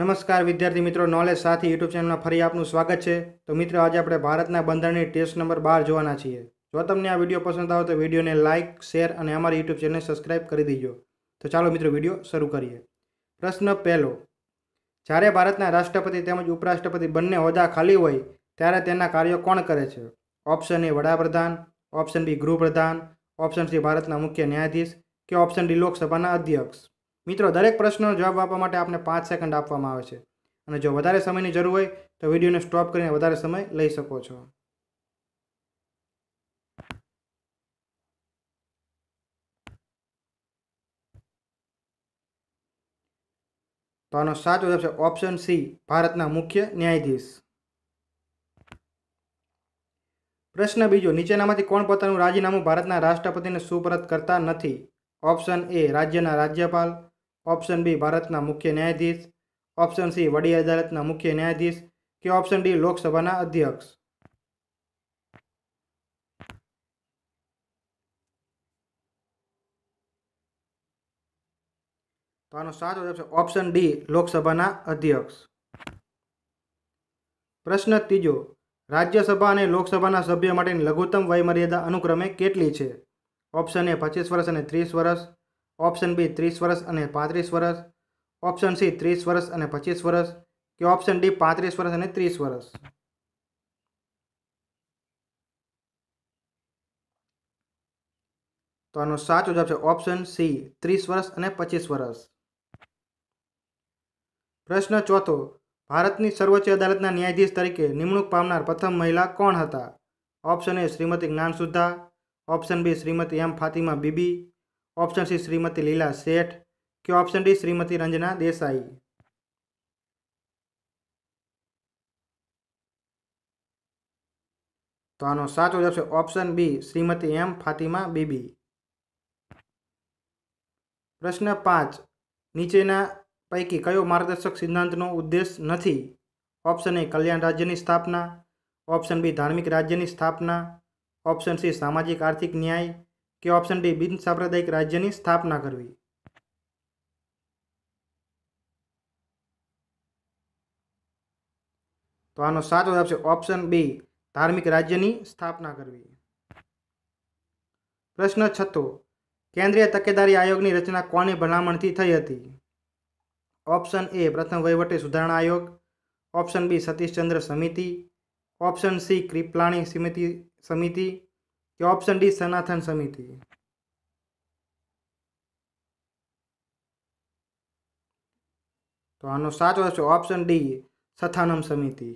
નમસ્કાર વિદ્યાર્થી મિત્રો નોલેજ સાથી યુટ્યુબ ચેનલમાં ફરી આપનું સ્વાગત છે તો મિત્રો આજે આપણે ભારતના બંધારણની ટેસ્ટ નંબર બાર જોવાના છીએ જો તમને આ વિડીયો પસંદ આવે તો વિડીયોને લાઇક શેર અને અમારી યુટ્યુબ ચેનલને સબસ્ક્રાઇબ કરી દેજો તો ચાલો મિત્રો વિડીયો શરૂ કરીએ પ્રશ્ન પહેલો જ્યારે ભારતના રાષ્ટ્રપતિ તેમજ ઉપરાષ્ટ્રપતિ બંને હોદ્દા ખાલી હોય ત્યારે તેના કાર્યો કોણ કરે છે ઓપ્શન એ વડાપ્રધાન ઓપ્શન બી ગૃહપ્રધાન ઓપ્શન સી ભારતના મુખ્ય ન્યાયાધીશ કે ઓપ્શન ડી લોકસભાના અધ્યક્ષ મિત્રો દરેક પ્રશ્નનો જવાબ આપવા માટે આપને પાંચ સેકન્ડ આપવામાં આવે છે અને જો વધારે સમયની જરૂર હોય તો વિડીયોને સ્ટોપ કરીને વધારે સમય લઈ શકો છો તો આનો સાચો જવાબ છે ઓપ્શન સી ભારતના મુખ્ય ન્યાયાધીશ પ્રશ્ન બીજો નીચેનામાંથી કોણ પોતાનું રાજીનામું ભારતના રાષ્ટ્રપતિને સુપરત કરતા નથી ઓપ્શન એ રાજ્યના રાજ્યપાલ ઓપ્શન બી ભારતના મુખ્ય ન્યાયાધીશ ઓપ્શન સી વડી અદાલતના મુખ્ય ન્યાયાધીશ કે ઓપ્શન ડી લોકસભાના અધ્યક્ષ તો આનો સાચો જવાબ છે ઓપ્શન ડી લોકસભાના અધ્યક્ષ પ્રશ્ન ત્રીજો રાજ્યસભા અને લોકસભાના સભ્ય માટેની લઘુત્તમ વયમર્યાદા અનુક્રમે કેટલી છે ઓપ્શન એ પચીસ વર્ષ અને ત્રીસ વર્ષ ઓપ્શન બી ત્રીસ વર્ષ અને પાંત્રીસ વર્ષ ઓપ્શન સી ત્રીસ વર્ષ અને પચીસ વર્ષ કે ઓપ્શન ડી પાંત્રીસ વર્ષ અને ત્રીસ વર્ષ તો આનો સાચો જવાબ છે ઓપ્શન સી ત્રીસ વર્ષ અને પચીસ વર્ષ પ્રશ્ન ચોથો ભારતની સર્વોચ્ચ અદાલતના ન્યાયાધીશ તરીકે નિમણૂક પામનાર પ્રથમ મહિલા કોણ હતા option A Shrimati Gyansudha option B Shrimati M Fatima Bibi option C Shrimati Leela Seth કે ઓપ્શન ડી શ્રીમતી રંજના દેસાઈ તો આનો સાચો જવાબ છે option B Shrimati M Fatima Bibi પ્રશ્ન પાંચ નીચેના પૈકી કયો માર્ગદર્શક સિદ્ધાંતનો ઉદ્દેશ નથી ઓપ્શન એ કલ્યાણ રાજ્યની સ્થાપના ઓપ્શન બી ધાર્મિક રાજ્યની સ્થાપના ઓપ્શન સી સામાજિક આર્થિક ન્યાય કે ઓપ્શન ડી બિન સાંપ્રદાયિક રાજ્યની સ્થાપના કરવી તો આનો સાચો જવાબ છે ઓપ્શન બી ધાર્મિક રાજ્યની સ્થાપના કરવી પ્રશ્ન છઠ્ઠો કેન્દ્રીય તકેદારી આયોગની રચના કોની ભલામણથી થઈ હતી ઓપ્શન એ પ્રથમ વહીવટી સુધારણા આયોગ ઓપ્શન બી સતીશચંદ્ર સમિતિ ઓપ્શન સી કૃપલાણી સમિતિ સમિતિ કે ઓપ્શન ડી સનાથન સમિતિ તો આનો સાચો છે ઓપ્શન ડી સથાનમ સમિતિ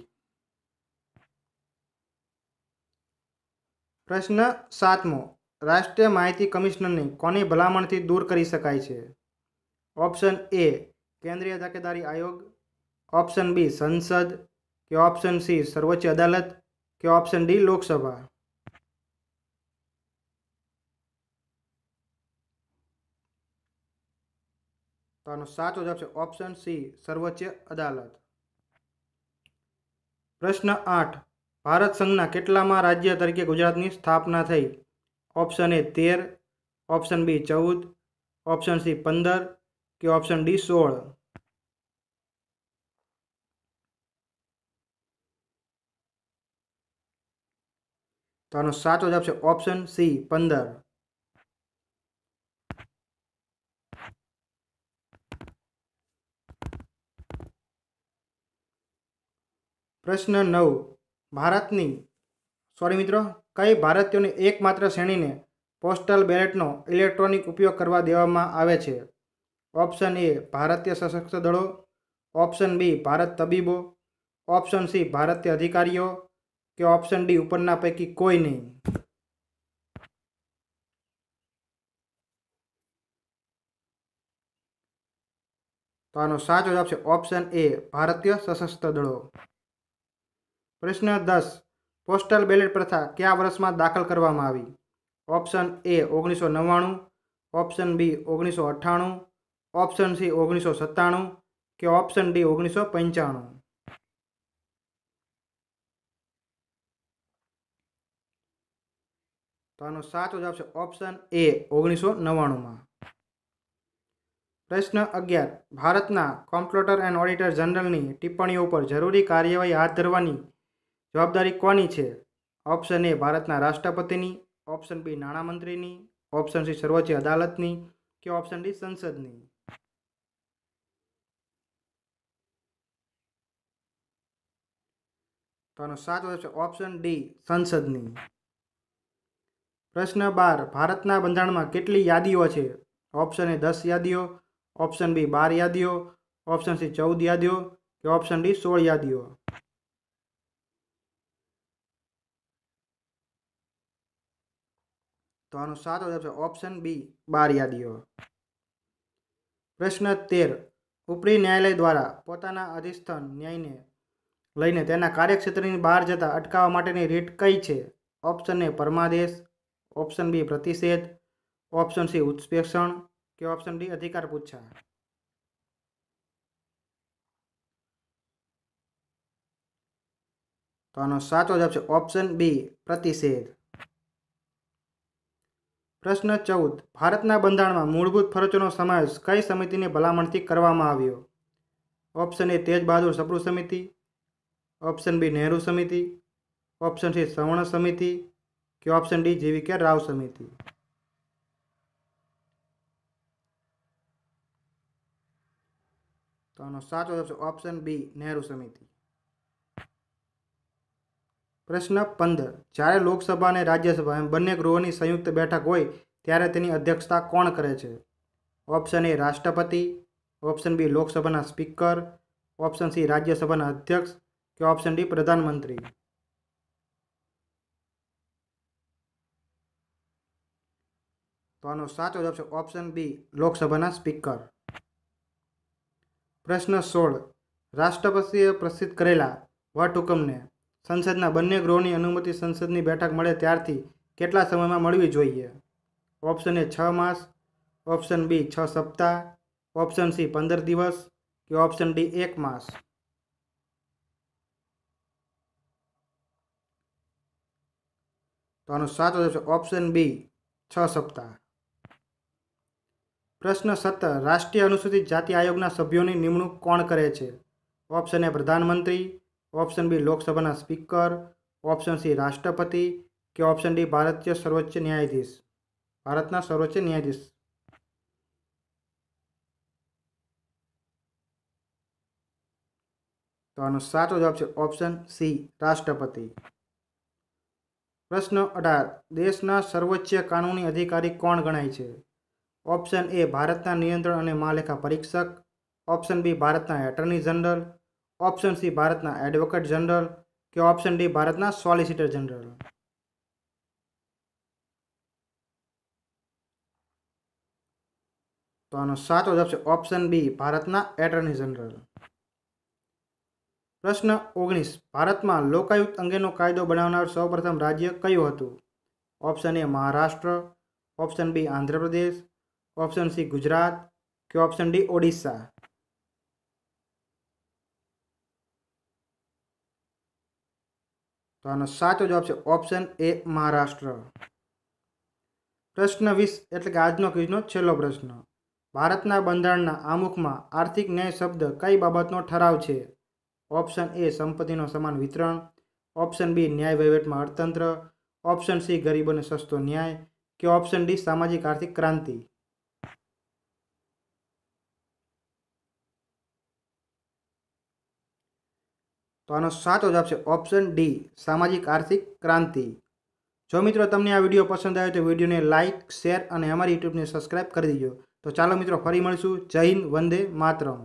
પ્રશ્ન સાતમો રાષ્ટ્રીય માહિતી કમિશનરને કોની ભલામણથી દૂર કરી શકાય છે ઓપ્શન એ કેન્દ્રીય તકેદારી આયોગ ઓપ્શન બી સંસદ કે ઓપ્શન સી સર્વોચ્ચ અદાલત કે ઓપ્શન ડી લોકસભા તો આનો સાચો જવાબ છે ઓપ્શન સી સર્વોચ્ચ અદાલત પ્રશ્ન આઠ ભારત સંઘના કેટલામાં રાજ્ય તરીકે ગુજરાતની સ્થાપના થઈ ઓપ્શન એ તેર ઓપ્શન બી ચૌદ ઓપ્શન સી પંદર કે ઓપ્શન ડી સોળ તો આનો સાચો જવાબ છે ઓપ્શન સી પંદર પ્રશ્ન નવ ભારતની સોરી મિત્રો કઈ ભારતીયોની એકમાત્ર શ્રેણીને પોસ્ટલ બેલેટનો ઇલેક્ટ્રોનિક ઉપયોગ કરવા દેવામાં આવે છે ઓપ્શન એ ભારતીય સશક્ત દળો ઓપ્શન બી ભારત તબીબો ઓપ્શન સી ભારતીય અધિકારીઓ કે ઓપ્શન ડી ઉપરના પૈકી કોઈ નહીં તો આનો સાચો જવાબ છે ઓપ્શન એ ભારતીય સશસ્ત્ર દળો પ્રશ્ન દસ પોસ્ટલ બેલેટ પ્રથા કયા વર્ષમાં દાખલ કરવામાં આવી ઓપ્શન એ ઓગણીસો નવ્વાણું ઓપ્શન બી ઓગણીસો અઠ્ઠાણું ઓપ્શન સી ઓગણીસો સત્તાણું કે ઓપ્શન ડી ઓગણીસો પંચાણું તો આનો સાચો જવાબ છે ઓપ્શન એ ઓગણીસો નવ્વાણુંમાં પ્રશ્ન અગિયાર ભારતના કોમ્પ્યુટર એન્ડ ઓડિટર જનરલની ટિપ્પણીઓ પર જરૂરી કાર્યવાહી હાથ ધરવાની જવાબદારી કોની છે ઓપ્શન એ ભારતના રાષ્ટ્રપતિની ઓપ્શન બી નાણામંત્રીની ઓપ્શન સી સર્વોચ્ચ અદાલતની કે ઓપ્શન ડી સંસદની તો આનો સાચો છે ઓપ્શન ડી સંસદની પ્રશ્ન બાર ભારતના બંધારણમાં કેટલી યાદીઓ છે ઓપ્શન એ દસ યાદીઓ ઓપ્શન બી બાર યાદીઓ ઓપ્શન સી ચૌદ યાદીઓ કે ઓપ્શન ડી સોળ યાદીઓ તો આનો સાચો જવાબ છે ઓપ્શન બી બાર યાદીઓ પ્રશ્ન તેર ઉપરી ન્યાયાલય દ્વારા પોતાના અધિસ્થાન ન્યાયને લઈને તેના કાર્યક્ષેત્રની બહાર જતા અટકાવવા માટેની રીટ કઈ છે ઓપ્શન એ પરમાદેશ ઓપ્શન બી પ્રતિષેધ ઓપ્શન સી ઉત્પેક્ષણ કે ઓપ્શન ડી અધિકાર પૂછા તો આનો સાચો જવાબ છે ઓપ્શન બી પ્રતિષેધ પ્રશ્ન ચૌદ ભારતના બંધારણમાં મૂળભૂત ફરજોનો સમાવેશ કઈ સમિતિની ભલામણથી કરવામાં આવ્યો ઓપ્શન એ તેજ બહાદુર સપ્રુ સમિતિ ઓપ્શન બી નહેરુ સમિતિ ઓપ્શન સી સવર્ણ સમિતિ કે ઓપ્શન ડી જેવી કે રાવ સમિતિ તો આનો સાચો જવાબ છે ઓપ્શન બી નહેરુ સમિતિ પ્રશ્ન પંદર જ્યારે લોકસભા અને રાજ્યસભા એમ બંને ગૃહોની સંયુક્ત બેઠક હોય ત્યારે તેની અધ્યક્ષતા કોણ કરે છે ઓપ્શન એ રાષ્ટ્રપતિ ઓપ્શન બી લોકસભાના સ્પીકર ઓપ્શન સી રાજ્યસભાના અધ્યક્ષ કે ઓપ્શન ડી પ્રધાનમંત્રી તો આનો સાચો જવાબ છે ઓપ્શન બી લોકસભાના સ્પીકર પ્રશ્ન સોળ રાષ્ટ્રપતિએ પ્રસિદ્ધ કરેલા વટહુકમને સંસદના બંને ગૃહોની અનુમતિ સંસદની બેઠક મળે ત્યારથી કેટલા સમયમાં મળવી જોઈએ ઓપ્શન એ છ માસ ઓપ્શન બી છ સપ્તાહ ઓપ્શન સી પંદર દિવસ કે ઓપ્શન ડી એક માસ તો આનો સાચો જવાબ છે ઓપ્શન બી છ સપ્તાહ પ્રશ્ન સત્તર રાષ્ટ્રીય અનુસૂચિત જાતિ આયોગના સભ્યોની નિમણૂક કોણ કરે છે ઓપ્શન એ પ્રધાનમંત્રી ઓપ્શન બી લોકસભાના સ્પીકર ઓપ્શન સી રાષ્ટ્રપતિ કે ઓપ્શન ડી ભારતીય સર્વોચ્ચ ન્યાયાધીશ ભારતના સર્વોચ્ચ ન્યાયાધીશ તો આનો સાચો જવાબ છે ઓપ્શન સી રાષ્ટ્રપતિ પ્રશ્ન અઢાર દેશના સર્વોચ્ચ કાનૂની અધિકારી કોણ ગણાય છે ઓપ્શન એ ભારતના નિયંત્રણ અને માલેખા પરીક્ષક ઓપ્શન બી ભારતના એટર્ની જનરલ ઓપ્શન સી ભારતના એડવોકેટ જનરલ કે ઓપ્શન ડી ભારતના સોલિસિટર જનરલ તો આનો સાચો જવાબ છે ઓપ્શન બી ભારતના એટર્ની જનરલ પ્રશ્ન ઓગણીસ ભારતમાં લોકાયુક્ત અંગેનો કાયદો બનાવનાર સૌપ્રથમ રાજ્ય કયું હતું option A Maharashtra option B Andhra Pradesh option C Gujarat કે ઓપ્શન ડી ઓડિશા તો આનો સાચો જવાબ છે ઓપ્શન એ મહારાષ્ટ્ર પ્રશ્ન વીસ એટલે કે આજનો ક્વિઝનો છેલ્લો પ્રશ્ન ભારતના બંધારણના આમુખમાં આર્થિક ન્યાય શબ્દ કઈ બાબતનો ઠરાવ છે ઓપ્શન એ સંપત્તિનો સમાન વિતરણ ઓપ્શન બી ન્યાય વહીવટમાં અર્થતંત્ર ઓપ્શન સી ગરીબ અને સસ્તો ન્યાય કે ઓપ્શન ડી સામાજિક આર્થિક ક્રાંતિ તો આનો સાચો જવાબ છે ઓપ્શન ડી સામાજિક આર્થિક ક્રાંતિ જો મિત્રો તમને આ વિડીયો પસંદ આવ્યો તો વિડીયોને લાઇક શેર અને અમારી યુટ્યુબને સબસ્ક્રાઈબ કરી દીજો તો ચાલો મિત્રો ફરી મળીશું જય હિન્દ વંદે માતરમ